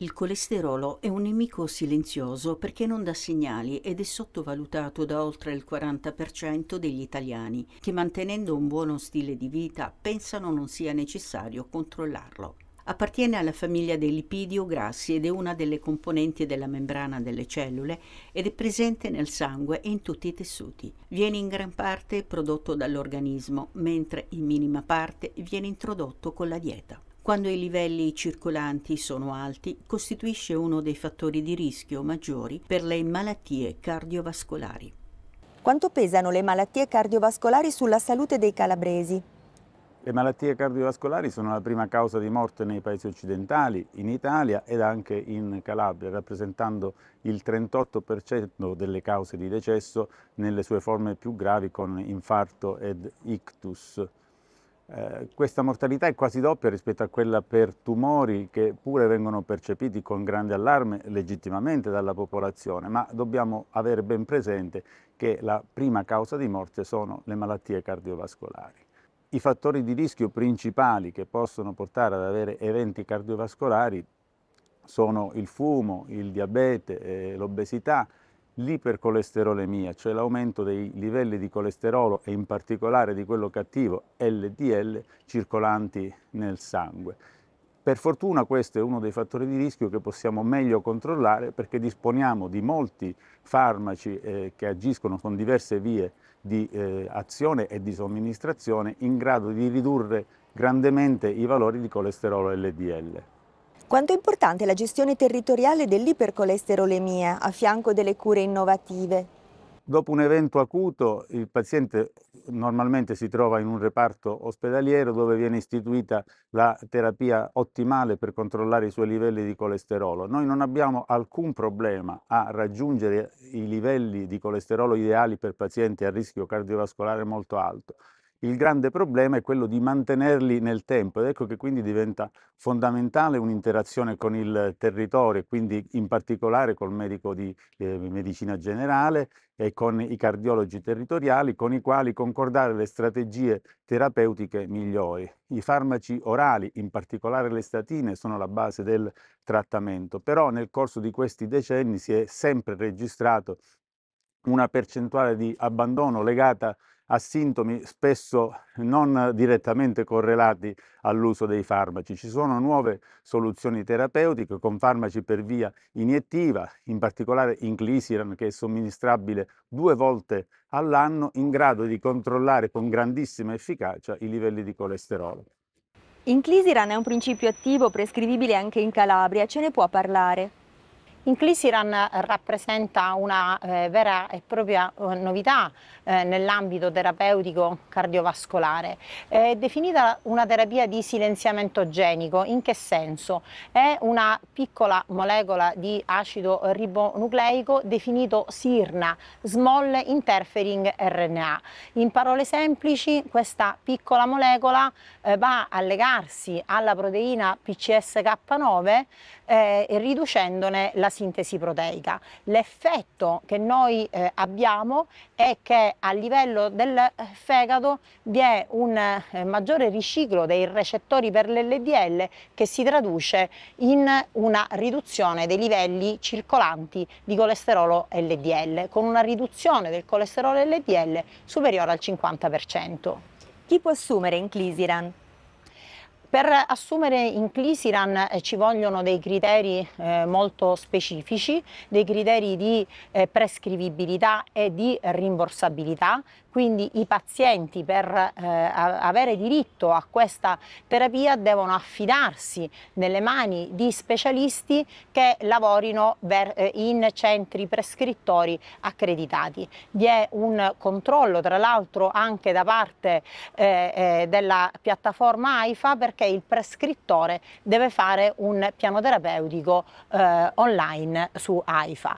Il colesterolo è un nemico silenzioso perché non dà segnali ed è sottovalutato da oltre il 40% degli italiani che mantenendo un buono stile di vita pensano non sia necessario controllarlo. Appartiene alla famiglia dei lipidi o grassi ed è una delle componenti della membrana delle cellule ed è presente nel sangue e in tutti i tessuti. Viene in gran parte prodotto dall'organismo, mentre in minima parte viene introdotto con la dieta. Quando i livelli circolanti sono alti, costituisce uno dei fattori di rischio maggiori per le malattie cardiovascolari. Quanto pesano le malattie cardiovascolari sulla salute dei calabresi? Le malattie cardiovascolari sono la prima causa di morte nei paesi occidentali, in Italia ed anche in Calabria, rappresentando il 38% delle cause di decesso nelle sue forme più gravi con infarto ed ictus. Eh, questa mortalità è quasi doppia rispetto a quella per tumori che pure vengono percepiti con grande allarme legittimamente dalla popolazione, ma dobbiamo avere ben presente che la prima causa di morte sono le malattie cardiovascolari. I fattori di rischio principali che possono portare ad avere eventi cardiovascolari sono il fumo, il diabete, eh, l'obesità, l'ipercolesterolemia, cioè l'aumento dei livelli di colesterolo e in particolare di quello cattivo LDL circolanti nel sangue. Per fortuna questo è uno dei fattori di rischio che possiamo meglio controllare perché disponiamo di molti farmaci eh, che agiscono con diverse vie di eh, azione e di somministrazione in grado di ridurre grandemente i valori di colesterolo LDL. Quanto è importante la gestione territoriale dell'ipercolesterolemia a fianco delle cure innovative? Dopo un evento acuto il paziente normalmente si trova in un reparto ospedaliero dove viene istituita la terapia ottimale per controllare i suoi livelli di colesterolo. Noi non abbiamo alcun problema a raggiungere i livelli di colesterolo ideali per pazienti a rischio cardiovascolare molto alto. Il grande problema è quello di mantenerli nel tempo ed ecco che quindi diventa fondamentale un'interazione con il territorio, quindi in particolare col medico di eh, medicina generale e con i cardiologi territoriali con i quali concordare le strategie terapeutiche migliori. I farmaci orali, in particolare le statine, sono la base del trattamento, però nel corso di questi decenni si è sempre registrato una percentuale di abbandono legata a sintomi spesso non direttamente correlati all'uso dei farmaci. Ci sono nuove soluzioni terapeutiche con farmaci per via iniettiva, in particolare inclisiran che è somministrabile due volte all'anno in grado di controllare con grandissima efficacia i livelli di colesterolo. Inclisiran è un principio attivo prescrivibile anche in Calabria, ce ne può parlare? Inclisiran eh, rappresenta una eh, vera e propria eh, novità eh, nell'ambito terapeutico cardiovascolare. È definita una terapia di silenziamento genico, in che senso? È una piccola molecola di acido ribonucleico definito SIRNA, Small Interfering RNA. In parole semplici, questa piccola molecola eh, va a legarsi alla proteina PCSK9 eh, riducendone la sintesi proteica. L'effetto che noi eh, abbiamo è che a livello del fegato vi è un eh, maggiore riciclo dei recettori per l'LDL che si traduce in una riduzione dei livelli circolanti di colesterolo LDL, con una riduzione del colesterolo LDL superiore al 50%. Chi può assumere Inclisiran? Per assumere in Clisiran eh, ci vogliono dei criteri eh, molto specifici, dei criteri di eh, prescrivibilità e di rimborsabilità, quindi i pazienti per eh, avere diritto a questa terapia devono affidarsi nelle mani di specialisti che lavorino eh, in centri prescrittori accreditati. Vi è un controllo tra l'altro anche da parte eh, eh della piattaforma AIFA perché il prescrittore deve fare un piano terapeutico eh, online su AIFA.